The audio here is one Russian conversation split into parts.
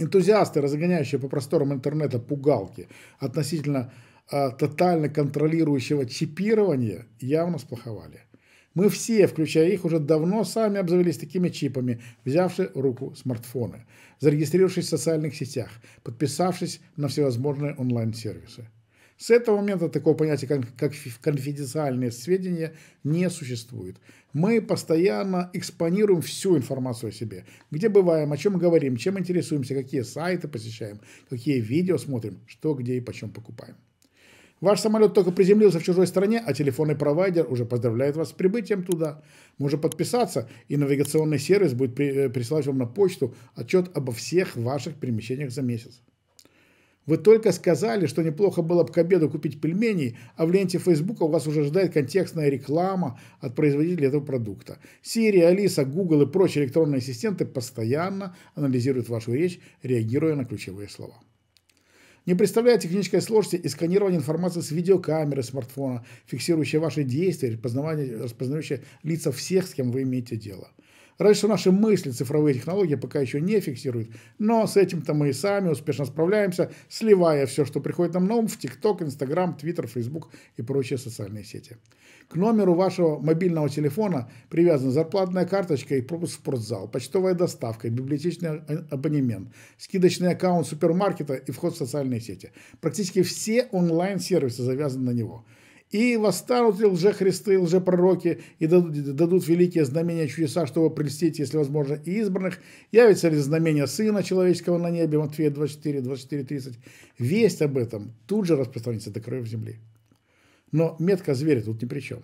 Энтузиасты, разгоняющие по просторам интернета пугалки относительно э, тотально контролирующего чипирования, явно сплоховали. Мы все, включая их, уже давно сами обзавелись такими чипами, взявши в руку смартфоны, зарегистрировавшись в социальных сетях, подписавшись на всевозможные онлайн-сервисы. С этого момента такого понятия, как конфиденциальные сведения, не существует. Мы постоянно экспонируем всю информацию о себе. Где бываем, о чем говорим, чем интересуемся, какие сайты посещаем, какие видео смотрим, что, где и почем покупаем. Ваш самолет только приземлился в чужой стране, а телефонный провайдер уже поздравляет вас с прибытием туда. Можно подписаться, и навигационный сервис будет э, присылать вам на почту отчет обо всех ваших перемещениях за месяц. Вы только сказали, что неплохо было бы к обеду купить пельмени, а в ленте Фейсбука у вас уже ждает контекстная реклама от производителя этого продукта. Siri, Алиса, Google и прочие электронные ассистенты постоянно анализируют вашу речь, реагируя на ключевые слова. Не представляет технической сложности и сканирование информации с видеокамеры смартфона, фиксирующей ваши действия, распознавающие лица всех, с кем вы имеете дело – Разве что наши мысли цифровые технологии пока еще не фиксируют. Но с этим-то мы и сами успешно справляемся, сливая все, что приходит нам на ум в ТикТок, Инстаграм, Твиттер, Фейсбук и прочие социальные сети. К номеру вашего мобильного телефона привязана зарплатная карточка и пропуск в спортзал, почтовая доставка, библиотечный а, абонемент, скидочный аккаунт супермаркета и вход в социальные сети. Практически все онлайн-сервисы завязаны на него – и восстанут лжехристы, лжепророки, и дадут, дадут великие знамения чудеса, чтобы прельстить, если возможно, и избранных. Явится ли знамение Сына Человеческого на небе, Матфея 24, 24, 30. Весть об этом тут же распространится до краев земли. Но метка зверя тут ни при чем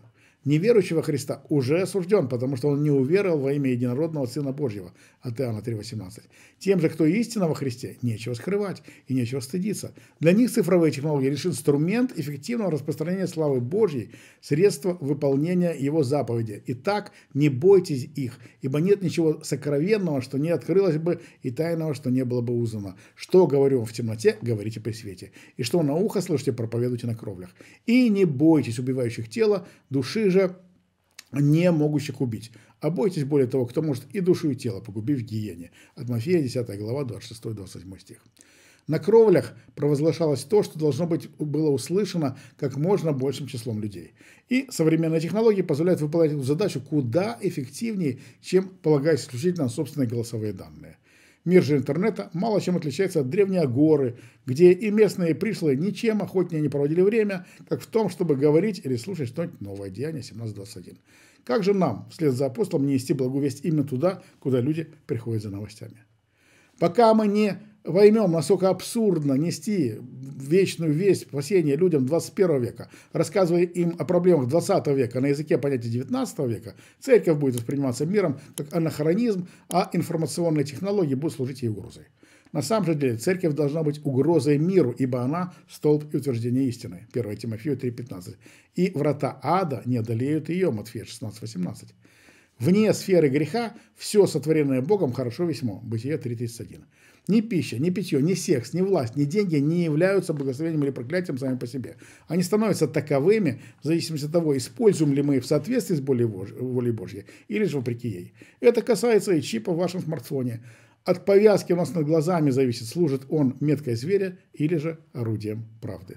неверующего Христа уже осужден, потому что он не уверовал во имя единородного Сына Божьего, от Иоанна 3,18. Тем же, кто истинно во Христе, нечего скрывать и нечего стыдиться. Для них цифровые технологии лишь инструмент эффективного распространения славы Божьей, средство выполнения Его заповеди. Итак, не бойтесь их, ибо нет ничего сокровенного, что не открылось бы, и тайного, что не было бы узнано. Что говорю в темноте, говорите при свете. И что на ухо слышите, проповедуйте на кровлях. И не бойтесь убивающих тело, души же также не могущих убить. А бойтесь более того, кто может и душу, и тело погубив в гиене. От Мафея, 10 глава, 26-27 стих. На кровлях провозглашалось то, что должно быть было услышано как можно большим числом людей. И современные технологии позволяют выполнять эту задачу куда эффективнее, чем полагаясь исключительно на собственные голосовые данные. Мир же интернета мало чем отличается от древней Агоры, где и местные пришлые ничем охотнее не проводили время, как в том, чтобы говорить или слушать что-нибудь новое. Деяние 17.21. Как же нам, вслед за апостолом, нести благовесть именно туда, куда люди приходят за новостями? Пока мы не воймем, насколько абсурдно нести вечную весть спасения людям 21 века, рассказывая им о проблемах 20 века на языке понятия 19 века, церковь будет восприниматься миром как анахронизм, а информационные технологии будут служить ей угрозой. На самом же деле церковь должна быть угрозой миру, ибо она – столб и утверждение истины. 1 Тимофею 3,15. И врата ада не одолеют ее, Матфея 16,18. Вне сферы греха все сотворенное Богом хорошо весьмо. Бытие 3.31. Ни пища, ни питье, ни секс, ни власть, ни деньги не являются благословением или проклятием сами по себе. Они становятся таковыми в зависимости от того, используем ли мы их в соответствии с волей Божьей или же вопреки ей. Это касается и чипа в вашем смартфоне. От повязки у нас над глазами зависит, служит он меткой зверя или же орудием правды.